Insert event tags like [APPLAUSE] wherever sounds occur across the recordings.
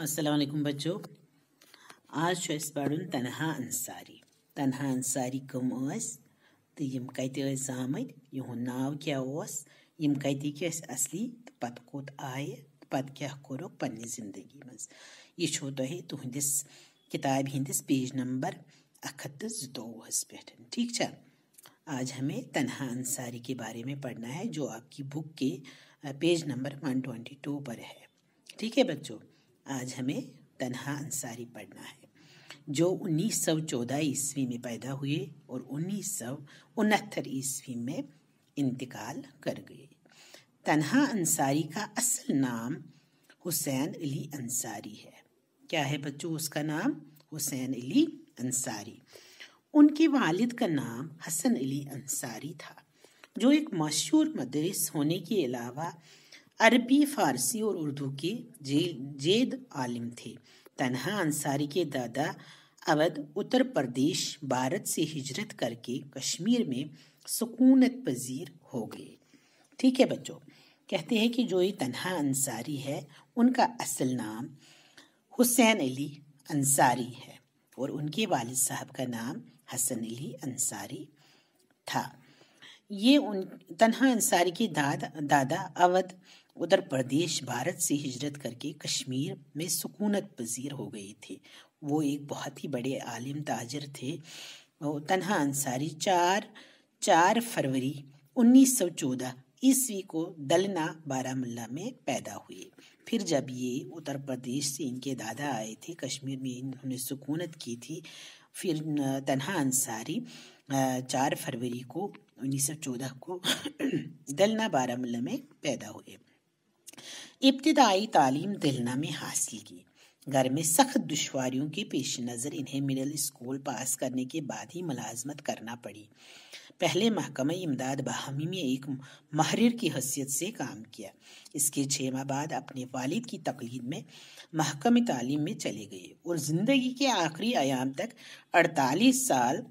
असलम बच्चों आज पढ़ तनहा अंसारी तनहा अंसारी कम तो यम कत जामत इहुद नाव क्या यम कतिक असली तो पत कोत आये तो पत क्या कोर पे जिंदगी मज यह तुह किताब हिंदिस पेज नंबर अख तो पे ठीक है आज हमें तनहा अंसारी के बारे में पढ़ना है जो आपकी बुक के page number one twenty two पर है ठीक है बच्चों आज हमें तनहा अंसारी पढ़ना है जो 1914 ईस्वी में पैदा हुए और उन्नीस सौ ईस्वी में इंतकाल कर गए तनहा अंसारी का असल नाम हुसैन अली अंसारी है क्या है बच्चों उसका नाम हुसैन अली अंसारी उनके वालिद का नाम हसन अली अंसारी था जो एक मशहूर मदरस होने के अलावा अरबी फारसी और उर्दू के जे, जेद आलिम थे तनहा अंसारी के दादा अवध उत्तर प्रदेश भारत से हिजरत करके कश्मीर में सुकूनत पजीर हो गए ठीक है बच्चों कहते हैं कि जो ये तनहा अंसारी है उनका असल नाम हुसैन अली अंसारी है और उनके वाल साहब का नाम हसन अली अंसारी था ये उन तनहा अंसारी के दादा दादा अवध उधर प्रदेश भारत से हिजरत करके कश्मीर में सुकूनत पजीर हो गए थे वो एक बहुत ही बड़े आलिम ताजर थे तनहा अंसारी चार चार फरवरी 1914 ईस्वी को दलना बारामूला में पैदा हुए फिर जब ये उत्तर प्रदेश से इनके दादा आए थे कश्मीर में इन्होंने सुकूनत की थी फिर तनहा अंसारी चार फरवरी को 1914 को [CLEARS THROAT] दलना बारामुल्ला में पैदा हुए इब्तदाई तालीम दिलना में हासिल की घर में सख्त दुशारियों के पेश नज़र इन्हें मिडिल स्कूल पास करने के बाद ही मुलाजमत करना पड़ी पहले महकमे इमदाद बहामी में एक महरिर की हैसियत से काम किया इसके छः माह बाद अपने वालिद की तकलीद में महकम तालीम में चले गए और ज़िंदगी के आखिरी आयाम तक अड़तालीस साल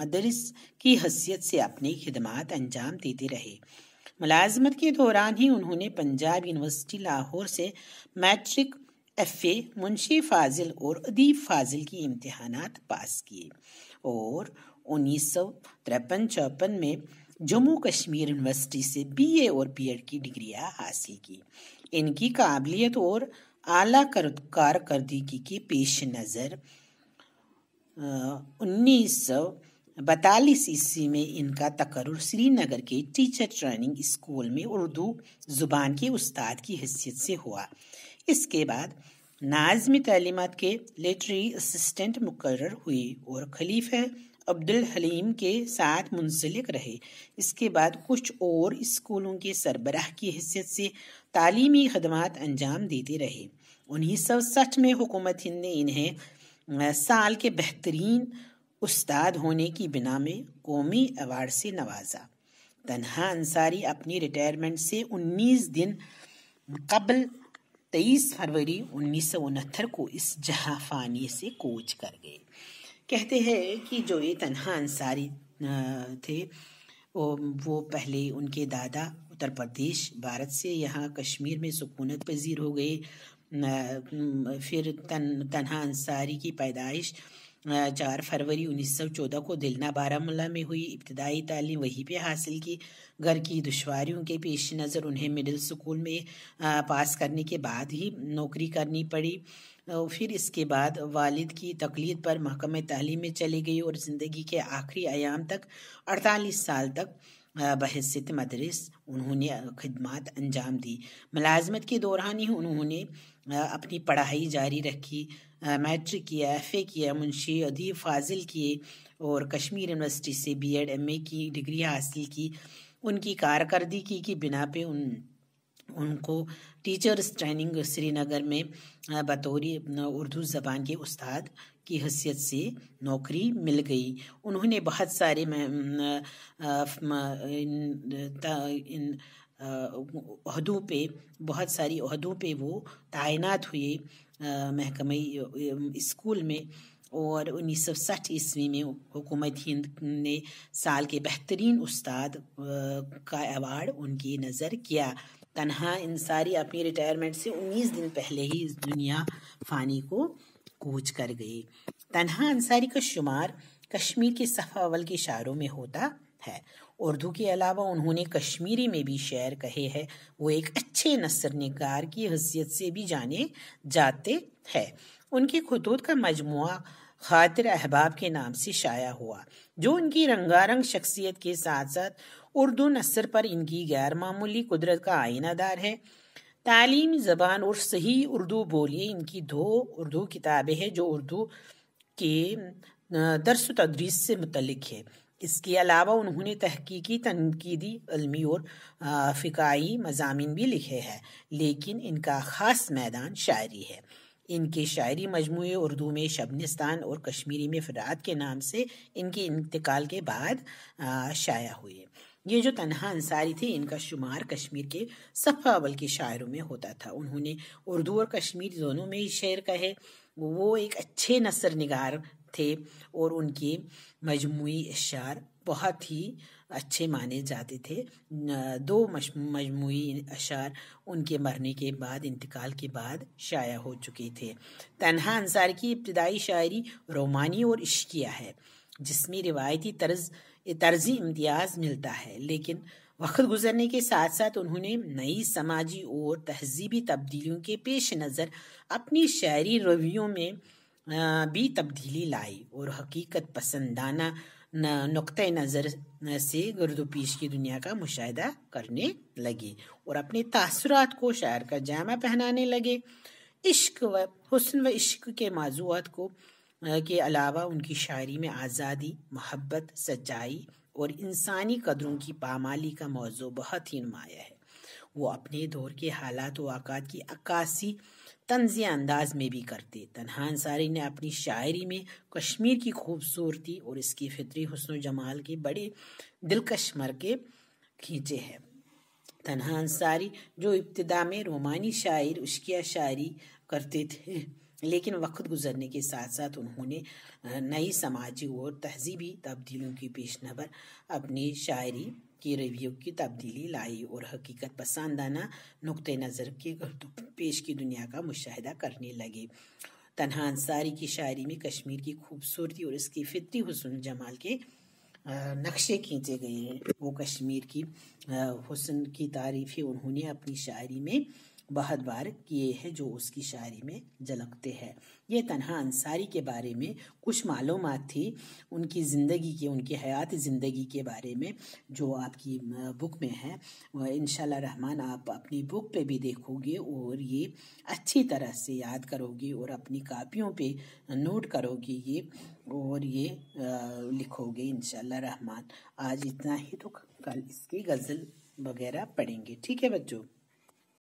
मदरस की हैसियत से अपनी खिदमात अंजाम देते रहे मुलाजमत के दौरान ही उन्होंने पंजाब यूनिवर्सिटी लाहौर से मैट्रिक एफ ए मुंशी फाजिल और अदीब फाजिल की इम्तहान पास किए और उन्नीस सौ तिरपन चौपन में जम्मू कश्मीर यूनिवर्सिटी से बी ए और एड की डिग्रियाँ हासिल की इनकी काबिलियत और आला कारदगी के पेश नज़र उन्नीस सौ बतालीस ईस्वी में इनका तकर श्रीनगर के टीचर ट्रेनिंग स्कूल में उर्दू ज़ुबान के उस्ताद की हैसियत से हुआ इसके बाद नाजमी तलीमत के लिटरी असिस्टेंट मुकर हुए और खलीफे अब्दुल हलीम के साथ मुंसलिक रहे इसके बाद कुछ और स्कूलों के सरबराह की हैसियत से तालीमी खदमात अंजाम देते रहे उन्नीस सौ सठ में हुकूमत हिंद ने इन्हें साल के बेहतरीन उस्ताद होने की बिना में कौमी अवार्ड से नवाजा तनहा अंसारी अपनी रिटायरमेंट से 19 दिन कबल 23 फरवरी उन्नीस को इस जहाँ फानी से कोच कर गए कहते हैं कि जो ये तनहा अंसारी थे वो पहले उनके दादा उत्तर प्रदेश भारत से यहाँ कश्मीर में सुकूनत पजीर हो गए फिर तन तनहा अंसारी की पैदाइश चार फरवरी 1914 को दिलना बारामूला में हुई इब्तदाई तालीम वहीं पे हासिल की घर की दुशारियों के पेश नज़र उन्हें मिडिल स्कूल में पास करने के बाद ही नौकरी करनी पड़ी फिर इसके बाद वालिद की तकलीद पर महकम तालीम में चली गई और ज़िंदगी के आखिरी आयाम तक 48 साल तक बहसित मदरस उन्होंने खदमात अंजाम दी मुलाजमत के दौरान ही उन्होंने अपनी पढ़ाई जारी रखी मैट्रिक किया एफ ए किया मुंशी अदीब फाजिल किए और कश्मीर यूनिवर्सिटी से बी एड एम ए की डिग्री हासिल की उनकी कारकर्दगी की बिना पे उन उनको टीचर्स ट्रेनिंग श्रीनगर में बतौरी उर्दू ज़बान के उस्ताद की हैसियत से नौकरी मिल गई उन्होंने बहुत सारे अहदों पे बहुत सारी अहदों पे वो तैनात हुए महकमे स्कूल में और उन्नीस सौ साठ ईस्वी में हुकूमत हिंद ने साल के बेहतरीन उस्ताद का अवार्ड उनकी नज़र किया तनहा इंसारी अपनी रिटायरमेंट से उन्नीस दिन पहले ही इस दुनिया फ़ानी को कूच कर गई तनहा अंसारी का शुमार कश्मीर के सफावल के शायरों में होता है उर्दू के अलावा उन्होंने कश्मीरी में भी शेर कहे हैं वो एक अच्छे नसर नगार की हैसियत से भी जाने जाते हैं उनके खतूत का मजमु खातिर अहबाब के नाम से शाया हुआ जो उनकी रंगारंग शख्सियत के साथ साथ उर्दू नसर पर इनकी गैर मामूली कुदरत का आयनादार है तालीम ज़बान और सही उर्दू बोली इनकी दो उर्दू किताबें हैं जो उर्दू के दरस तदरीस से मुतलक है इसके अलावा उन्होंने तहकीकी तनकीदी अलमी और फ़िकाई मजामी भी लिखे हैं लेकिन इनका ख़ास मैदान शायरी है इनके शायरी मजमू उर्दू में शबनिस्तान और कश्मीरी में फ़रात के नाम से इनके इंतकाल के बाद शाया हुए ये जो तनहा अंसारी थे इनका शुमार कश्मीर के सफ़ा अवल के शायरों में होता था उन्होंने उर्दू और कश्मीर दोनों में ही शेर कहे वो एक अच्छे नसर निगार थे और उनके मजमू अशार बहुत ही अच्छे माने जाते थे दो मजमू अशार उनके मरने के बाद इंतकाल के बाद शाया हो चुके थे तनहा अंसार की इब्तदाई शायरी रोमानी और इश्किया है जिसमें रिवायती तर्ज तर्जी इम्तियाज़ मिलता है लेकिन वक्त गुजरने के साथ साथ उन्होंने नई समाजी और तहजीबी तब्दीलियों के पेश नज़र अपनी शायरी रवियों में भी तब्दीली लाई और हकीकत पसंदाना नुक़ नज़र से गर्द पीश की दुनिया का मुशाह करने लगे और अपने तासरात को शायर का जामा पहनाने लगे इश्क व हसन व इश्क के मौजूद को के अलावा उनकी शायरी में आज़ादी महब्बत सच्चाई और इंसानी कदरों की पामाली का मौजू बहुत ही नुमाया है वो अपने दौर के हालात व वाक़ात की अक्सी तंजिया अंदाज में भी करते तनहा अंसारी ने अपनी शायरी में कश्मीर की खूबसूरती और इसकी फितरी हसन जमाल के बड़े दिलकश मरके खींचे हैं तनहा अंसारी जो इब्तदा में रोमानी शायर उश्किया शायरी करते थे लेकिन वक्त गुजरने के साथ साथ उन्होंने नई समाजी और तहजीबी तब्दीलियों की पेश नबर अपनी शायरी की रिव्यू की तब्दीली लाई और हकीकत पसंदाना नुक़ नज़र के पेश की दुनिया का मुशाह करने लगे तनहा अंसारी की शायरी में कश्मीर की खूबसूरती और इसकी फितरी हुसन जमाल के नक्शे खींचे गए हैं वो कश्मीर की हुसन की ही उन्होंने अपनी शायरी में बहुत बार किए हैं जो उसकी शायरी में झलकते हैं ये तनहा अंसारी के बारे में कुछ मालूम थी उनकी ज़िंदगी के उनके हयात ज़िंदगी के बारे में जो आपकी बुक में है इन रहमान आप अपनी बुक पे भी देखोगे और ये अच्छी तरह से याद करोगे और अपनी कापियों पे नोट करोगे ये और ये लिखोगे इन रहमान आज इतना ही तो कल इसकी गज़ल वगैरह पढ़ेंगे ठीक है बच्चों